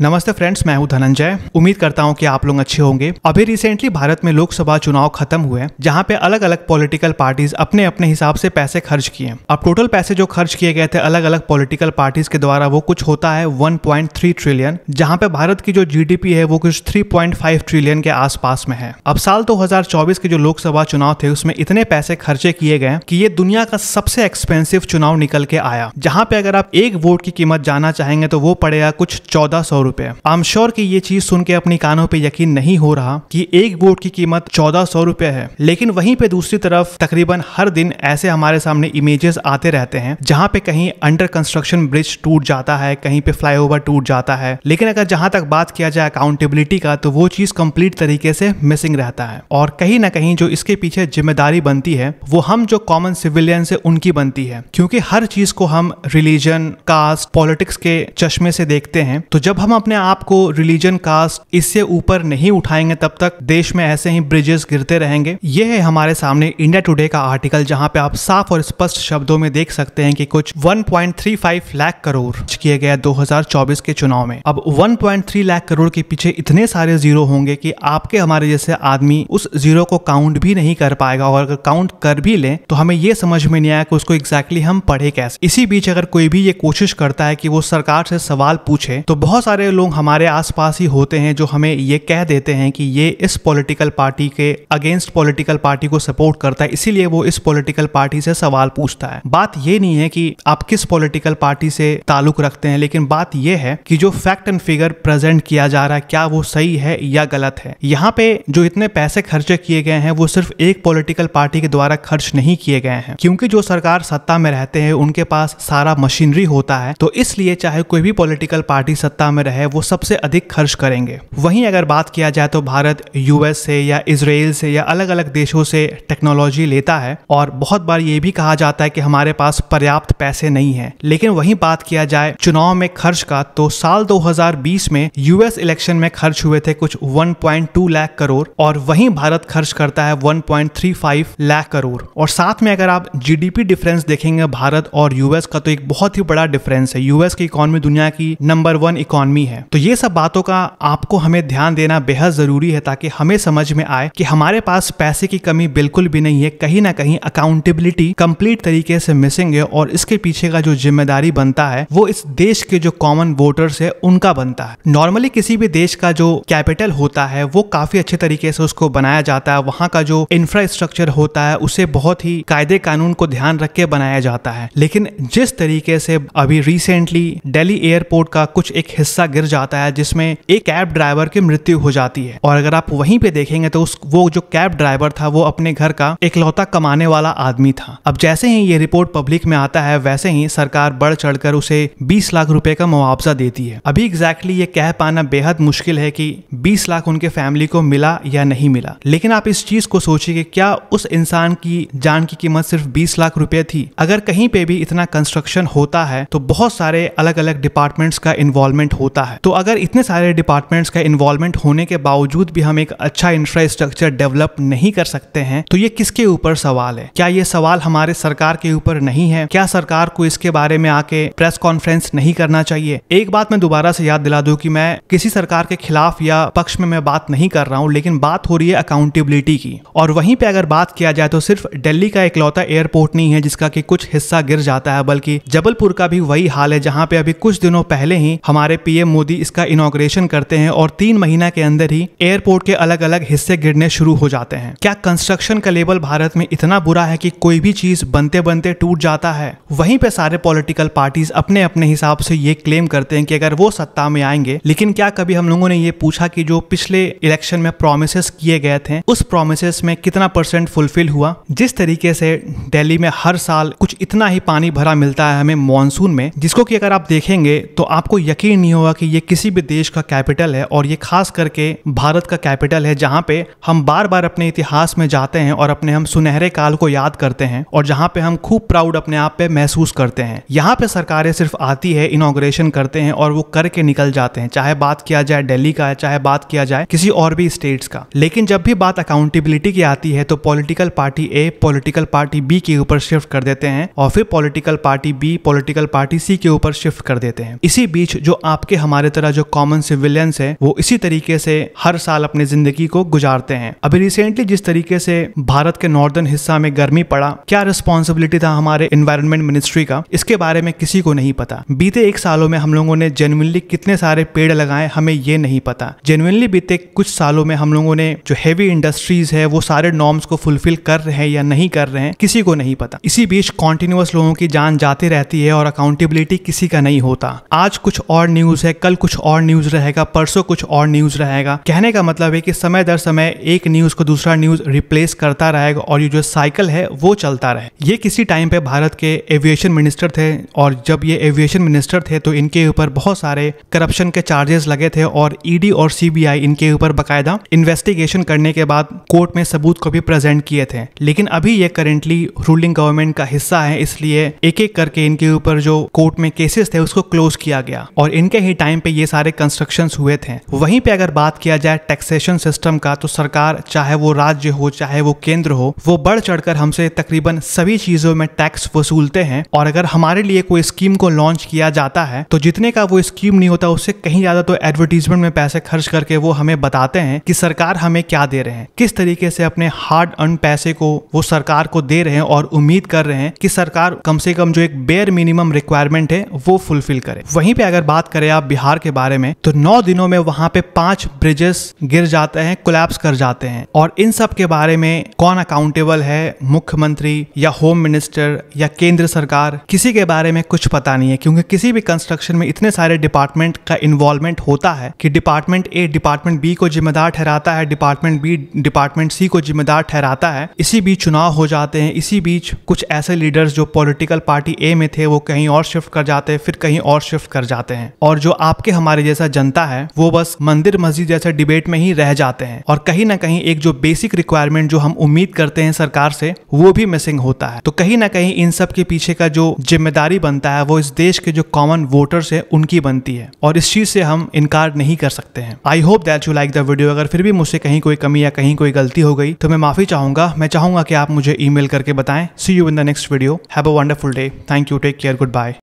नमस्ते फ्रेंड्स मैं हूं धनंजय उम्मीद करता हूं कि आप लोग अच्छे होंगे अभी रिसेंटली भारत में लोकसभा चुनाव खत्म हुए जहां पे अलग अलग पॉलिटिकल पार्टीज अपने अपने हिसाब से पैसे खर्च किए अब टोटल पैसे जो खर्च किए गए थे अलग अलग पॉलिटिकल पार्टीज के द्वारा वो कुछ होता है वन ट्रिलियन जहाँ पे भारत की जो जी है वो कुछ थ्री ट्रिलियन के आस में है अब साल दो तो के जो लोकसभा चुनाव थे उसमें इतने पैसे खर्चे किए गए की ये दुनिया का सबसे एक्सपेंसिव चुनाव निकल के आया जहाँ पे अगर आप एक वोट की कीमत जाना चाहेंगे तो वो पड़ेगा कुछ चौदह सौ रुपए आम श्योर की ये चीज सुन के अपनी कानों पे यकीन नहीं हो रहा कि एक बोट की कीमत चौदह सौ रुपए है लेकिन वहीं पे दूसरी तरफ तकरीबन हर दिन ऐसे हमारे सामने इमेजेस आते रहते हैं जहाँ पे कहीं अंडर कंस्ट्रक्शन ब्रिज टूट जाता है कहीं पे फ्लाईओवर टूट जाता है लेकिन अगर जहां तक बात किया जाए अकाउंटेबिलिटी का तो वो चीज कंप्लीट तरीके से मिसिंग रहता है और कहीं ना कहीं जो इसके पीछे जिम्मेदारी बनती है वो हम जो कॉमन सिविलियन से उनकी बनती है क्योंकि हर चीज को हम रिलीजन कास्ट पॉलिटिक्स के चश्मे से देखते हैं तो जब हम अपने आप को रिलीजन कास्ट इससे ऊपर नहीं उठाएंगे तब तक देश में ऐसे ही ब्रिजेस गिरते रहेंगे ये है हमारे सामने इंडिया टुडे का आर्टिकल जहाँ पे आप साफ और स्पष्ट शब्दों में देख सकते हैं कि कुछ 1.35 लाख करोड़ किए गए 2024 के चुनाव में अब 1.3 लाख करोड़ के पीछे इतने सारे जीरो होंगे कि आपके हमारे जैसे आदमी उस जीरो को काउंट भी नहीं कर पाएगा और अगर काउंट कर भी ले तो हमें ये समझ में नहीं आया कि उसको एग्जैक्टली exactly हम पढ़े कैसे इसी बीच अगर कोई भी ये कोशिश करता है कि वो सरकार से सवाल पूछे तो बहुत सारे सारे लोग हमारे आसपास ही होते हैं जो हमें ये कह देते हैं कि ये इस पॉलिटिकल पार्टी के अगेंस्ट पॉलिटिकल पार्टी को सपोर्ट करता है इसीलिए वो इस पॉलिटिकल पार्टी से सवाल पूछता है बात ये नहीं है कि आप किस पॉलिटिकल पार्टी से ताल्लुक रखते हैं लेकिन बात यह है कि जो फैक्ट एंड फिगर प्रेजेंट किया जा रहा है क्या वो सही है या गलत है यहाँ पे जो इतने पैसे खर्चे किए गए हैं वो सिर्फ एक पॉलिटिकल पार्टी के द्वारा खर्च नहीं किए गए हैं क्योंकि जो सरकार सत्ता में रहते हैं उनके पास सारा मशीनरी होता है तो इसलिए चाहे कोई भी पॉलिटिकल पार्टी सत्ता में रहे है वो सबसे अधिक खर्च करेंगे वहीं अगर बात किया जाए तो भारत यूएस से या इसराइल से या अलग अलग देशों से टेक्नोलॉजी लेता है और बहुत बार ये भी कहा जाता है कि हमारे पास पर्याप्त पैसे नहीं है लेकिन वही बात किया जाए चुनाव में खर्च का तो साल 2020 में यूएस इलेक्शन में खर्च हुए थे कुछ 1.2 लाख करोड़ और वहीं भारत खर्च करता है 1.35 लाख करोड़ और साथ में अगर आप जीडीपी डिफरेंस देखेंगे भारत और यूएस का तो एक बहुत ही बड़ा डिफरेंस है यूएस की इकोनॉमी दुनिया की नंबर वन इकोनॉमी होनी है तो ये सब बातों का आपको हमें ध्यान देना बेहद ज़रूरी है ताकि हमें समझ में आए कि हमारे पास पैसे की कमी बिल्कुल भी नहीं है कहीं ना कहीं अकाउंटेबिलिटी कंप्लीट तरीके से मिसिंग है और इसके पीछे का जो जिम्मेदारी बनता है वो इस देश के जो कॉमन वोटर्स है उनका बनता है नॉर्मली किसी भी देश का जो कैपिटल होता है वो काफी अच्छे तरीके से उसको बनाया जाता है वहाँ का जो इंफ्रास्ट्रक्चर होता है उसे बहुत ही कायदे कानून को ध्यान रख के बनाया जाता है लेकिन जिस तरीके से अभी रिसेंटली दिल्ली एयरपोर्ट का कुछ एक हिस्सा गिर जाता है जिसमें एक कैब ड्राइवर की मृत्यु हो जाती है और अगर आप वहीं पे देखेंगे तो उस वो जो कैब ड्राइवर था वो अपने घर का इकलौता कमाने वाला आदमी था अब जैसे ही ये रिपोर्ट पब्लिक में आता है वैसे ही सरकार बढ़ चढ़कर उसे बीस लाख रुपए का मुआवजा देती है अभी एग्जैक्टली ये कह पाना बेहद मुश्किल है की बीस लाख उनके फैमिली को मिला या नहीं मिला लेकिन आप इस चीज को सोचिए क्या उस इंसान की जान की कीमत सिर्फ बीस लाख रुपए थी अगर कहीं पे भी इतना कंस्ट्रक्शन होता है तो बहुत सारे अलग अलग डिपार्टमेंट्स का इन्वॉल्वमेंट होता है है तो अगर इतने सारे डिपार्टमेंट्स का इन्वॉल्वमेंट होने के बावजूद भी हम एक अच्छा इंफ्रास्ट्रक्चर डेवलप नहीं कर सकते हैं तो ये किसके ऊपर सवाल है क्या ये सवाल हमारे सरकार के ऊपर नहीं है क्या सरकार को इसके बारे में आके प्रेस कॉन्फ्रेंस नहीं करना चाहिए एक बात मैं दोबारा से याद दिला की कि मैं किसी सरकार के खिलाफ या पक्ष में मैं बात नहीं कर रहा हूँ लेकिन बात हो रही है अकाउंटेबिलिटी की और वहीं पे अगर बात किया जाए तो सिर्फ दिल्ली का इकलौता एयरपोर्ट नहीं है जिसका कि कुछ हिस्सा गिर जाता है बल्कि जबलपुर का भी वही हाल है जहाँ पे अभी कुछ दिनों पहले ही हमारे पीएम पीएम मोदी इसका इनोग्रेशन करते हैं और तीन महीना के अंदर ही एयरपोर्ट के अलग अलग हिस्से गिरने शुरू हो जाते हैं क्या कंस्ट्रक्शन का लेवल भारत में इतना बुरा है कि कोई भी चीज बनते बनते टूट जाता है वहीं पे सारे पॉलिटिकल पार्टीज अपने अपने हिसाब से ये क्लेम करते हैं कि अगर वो सत्ता में आएंगे लेकिन क्या कभी हम लोगों ने ये पूछा कि जो पिछले इलेक्शन में प्रोमिस किए गए थे उस प्रोमिस में कितना परसेंट फुलफिल हुआ जिस तरीके से दिल्ली में हर साल कुछ इतना ही पानी भरा मिलता है हमें मानसून में जिसको कि अगर आप देखेंगे तो आपको यकीन नहीं होगा कि ये किसी भी देश का कैपिटल है और ये खास करके भारत का कैपिटल है जहाँ पे हम बार बार अपने इतिहास में जाते हैं और अपने हम सुनहरे काल को याद करते हैं और जहाँ पे हम खूब प्राउड अपने आप पे महसूस करते हैं यहाँ पे सरकारें सिर्फ आती है इनोग्रेशन करते हैं और वो करके निकल जाते हैं चाहे बात किया जाए दिल्ली का चाहे बात किया जाए किसी और भी स्टेट्स का लेकिन जब भी बात अकाउंटेबिलिटी की आती है तो political party A political party B के ऊपर शिफ्ट कर देते हैं और फिर political party B political party C के ऊपर शिफ्ट कर देते हैं इसी बीच जो आपके हमारे तरह जो कॉमन सिविलियंस है वो इसी तरीके से हर साल अपनी जिंदगी को गुजारते हैं अभी रिसेंटली जिस तरीके से भारत के नॉर्दर्न हिस्सा में गर्मी पड़ा क्या रिस्पॉन्सिबिलिटी था हमारे इन्वायरमेंट मिनिस्ट्री का इसके बारे में किसी को नहीं पता बीते एक सालों में हम लोगों ने जेनुअनली कितने सारे पेड़ लगाए हमें ये नहीं पता जेनुअनली बीते कुछ सालों में हम लोगों ने जो हैवी इंडस्ट्रीज है वो सारे नॉर्म्स को फुलफिल कर रहे हैं या नहीं कर रहे हैं किसी को नहीं पता इसी बीच कॉन्टिन्यूस लोगों की जान जाती रहती है और अकाउंटेबिलिटी किसी का नहीं होता आज कुछ और न्यूज है कल कुछ और न्यूज रहेगा परसों कुछ और न्यूज रहेगा कहने का मतलब है कि समय दर समय एक न्यूज को दूसरा न्यूज रिप्लेस करता रहेगा और ये जो साइकिल है वो चलता रहे ये किसी टाइम पे भारत के एविएशन मिनिस्टर थे और जब ये एविएशन मिनिस्टर थे तो इनके ऊपर बहुत सारे करप्शन के चार्जेस लगे थे और ईडी e और सीबीआई इनके ऊपर बाकायदा इन्वेस्टिगेशन करने के बाद कोर्ट में सबूत को भी प्रेजेंट किए थे लेकिन अभी ये करेंटली रूलिंग गवर्नमेंट का हिस्सा है इसलिए एक एक करके इनके ऊपर जो कोर्ट में केसेस थे उसको क्लोज किया गया और इनके ही टाइम पे ये सारे कंस्ट्रक्शन हुए थे वहीं पे अगर बात किया जाए टैक्सेशन सिस्टम का तो सरकार चाहे वो राज्य हो चाहे वो केंद्र हो वो बढ़ चढ़कर हमसे तकरीबन सभी चीजों में टैक्स वसूलते हैं और अगर हमारे लिए कोई स्कीम को लॉन्च किया जाता है तो जितने का वो स्कीम नहीं होता उससे कहीं ज्यादा तो एडवर्टीजमेंट में पैसे खर्च करके वो हमें बताते हैं कि सरकार हमें क्या दे रहे हैं किस तरीके से अपने हार्ड अर्न पैसे को वो सरकार को दे रहे हैं और उम्मीद कर रहे हैं कि सरकार कम से कम जो एक बेयर मिनिमम रिक्वायरमेंट है वो फुलफिल करे वहीं पे अगर बात करें आप बिहार के बारे में तो नौ दिनों में वहां पे पांच ब्रिजेस गिर जाते हैं कोलैप्स कर जाते हैं और इन सब के बारे में कौन अकाउंटेबल है मुख्यमंत्री या होम मिनिस्टर या केंद्र सरकार किसी के बारे में कुछ पता नहीं है क्योंकि किसी भी कंस्ट्रक्शन में इतने सारे डिपार्टमेंट का इन्वॉल्वमेंट होता है कि डिपार्टमेंट ए डिपार्टमेंट बी को जिम्मेदार ठहराता है डिपार्टमेंट बी डिपार्टमेंट सी को जिम्मेदार ठहराता है इसी बीच चुनाव हो जाते हैं इसी बीच कुछ ऐसे लीडर्स जो पॉलिटिकल पार्टी ए में थे वो कहीं और शिफ्ट कर जाते हैं फिर कहीं और शिफ्ट कर जाते हैं और जो आपके हमारे जैसा जनता है वो बस मंदिर मस्जिद जैसे डिबेट में ही रह जाते हैं और कहीं ना कहीं एक जो बेसिक रिक्वायरमेंट जो हम उम्मीद करते हैं सरकार से वो भी मिसिंग होता है तो कहीं ना कहीं इन सब के पीछे का जो जिम्मेदारी बनता है वो इस देश के जो कॉमन वोटर्स है उनकी बनती है और इस चीज से हम इनकार नहीं कर सकते हैं I hope that you like the video अगर फिर भी मुझसे कहीं कोई कमी या कहीं कोई गलती हो गई तो मैं माफी चाहूंगा मैं चाहूंगा कि आप मुझे ईमेल करके बताएं see you in the next video have a wonderful day thank you take care good bye